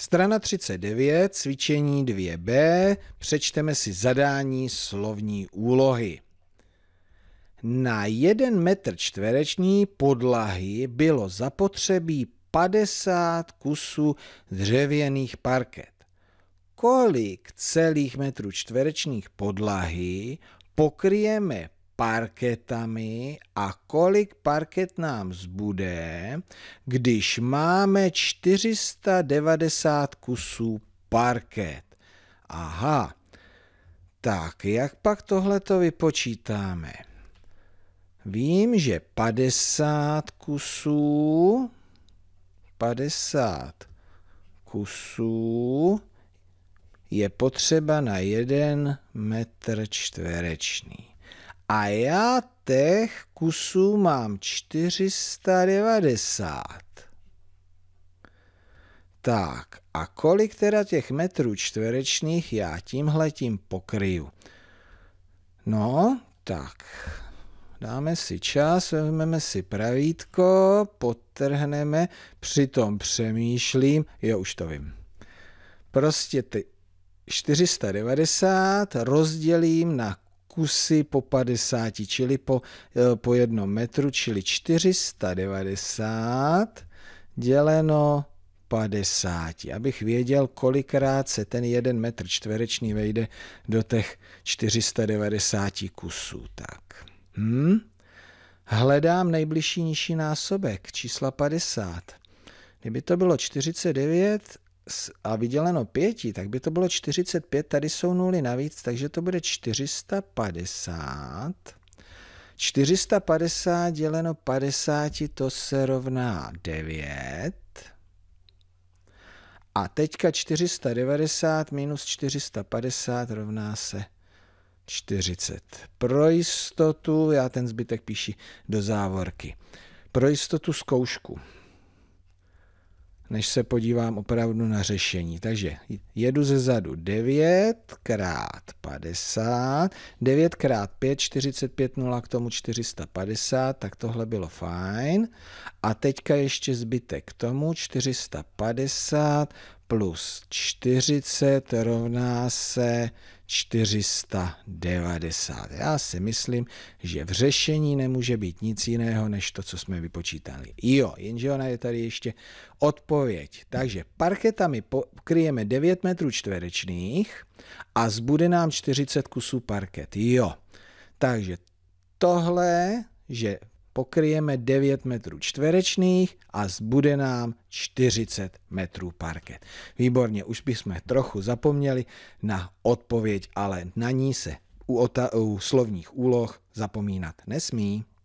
Strana 39, cvičení 2b, přečteme si zadání slovní úlohy. Na jeden metr čtvereční podlahy bylo zapotřebí 50 kusů dřevěných parket. Kolik celých metrů čtverečních podlahy pokryjeme parketami a kolik parket nám zbude, když máme 490 kusů parket. Aha, tak jak pak tohleto vypočítáme? Vím, že 50 kusů, 50 kusů je potřeba na jeden metr čtvereční. A já těch kusů mám 490. Tak, a kolik teda těch metrů čtverečných já tím pokryju? No, tak, dáme si čas, vezmeme si pravítko, potrhneme, přitom přemýšlím, jo, už to vím. Prostě ty 490 rozdělím na kusy po 50, čili po, eh, po jednom metru, čili 490 děleno 50, abych věděl, kolikrát se ten jeden metr čtvereční vejde do těch 490 kusů. Tak. Hm? Hledám nejbližší nižší násobek, čísla 50. Kdyby to bylo 49 a vyděleno pěti, tak by to bylo 45, tady jsou nuly navíc, takže to bude 450. 450 děleno 50, to se rovná 9. A teďka 490 minus 450 rovná se 40. Pro jistotu, já ten zbytek píši do závorky, pro jistotu zkoušku než se podívám opravdu na řešení. Takže jedu ze zadu 9 x 50, 9 x 5, 45, 0 k tomu 450, tak tohle bylo fajn. A teďka ještě zbytek k tomu 450 plus 40 rovná se 490. Já si myslím, že v řešení nemůže být nic jiného, než to, co jsme vypočítali. Jo, jenže ona je tady ještě odpověď. Takže parketami pokryjeme 9 metrů čtverečných a zbude nám 40 kusů parket. Jo, takže tohle, že pokryjeme 9 metrů čtverečných a zbude nám 40 metrů parket. Výborně, už bychom trochu zapomněli na odpověď, ale na ní se u, ota- u slovních úloh zapomínat nesmí.